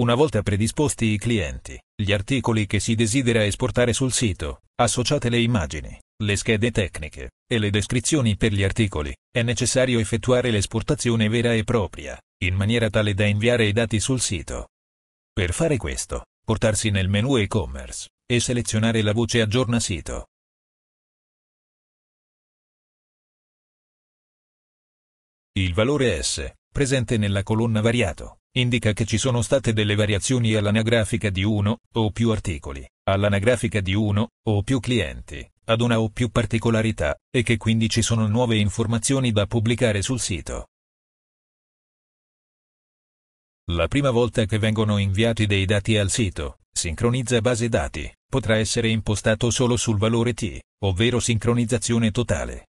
Una volta predisposti i clienti, gli articoli che si desidera esportare sul sito, associate le immagini, le schede tecniche e le descrizioni per gli articoli, è necessario effettuare l'esportazione vera e propria, in maniera tale da inviare i dati sul sito. Per fare questo, portarsi nel menu e-commerce e selezionare la voce aggiorna sito. Il valore S, presente nella colonna variato, indica che ci sono state delle variazioni all'anagrafica di uno o più articoli, all'anagrafica di uno o più clienti, ad una o più particolarità, e che quindi ci sono nuove informazioni da pubblicare sul sito. La prima volta che vengono inviati dei dati al sito, sincronizza base dati, potrà essere impostato solo sul valore T, ovvero sincronizzazione totale.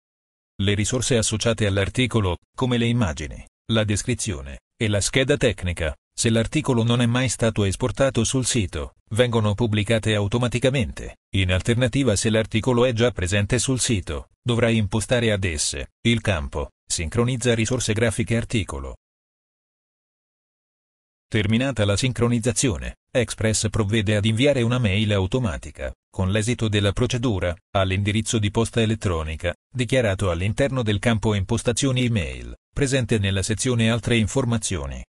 Le risorse associate all'articolo, come le immagini, la descrizione, e la scheda tecnica. Se l'articolo non è mai stato esportato sul sito, vengono pubblicate automaticamente. In alternativa se l'articolo è già presente sul sito, dovrai impostare ad esse il campo Sincronizza risorse grafiche articolo. Terminata la sincronizzazione, Express provvede ad inviare una mail automatica, con l'esito della procedura, all'indirizzo di posta elettronica, dichiarato all'interno del campo impostazioni email presente nella sezione Altre informazioni.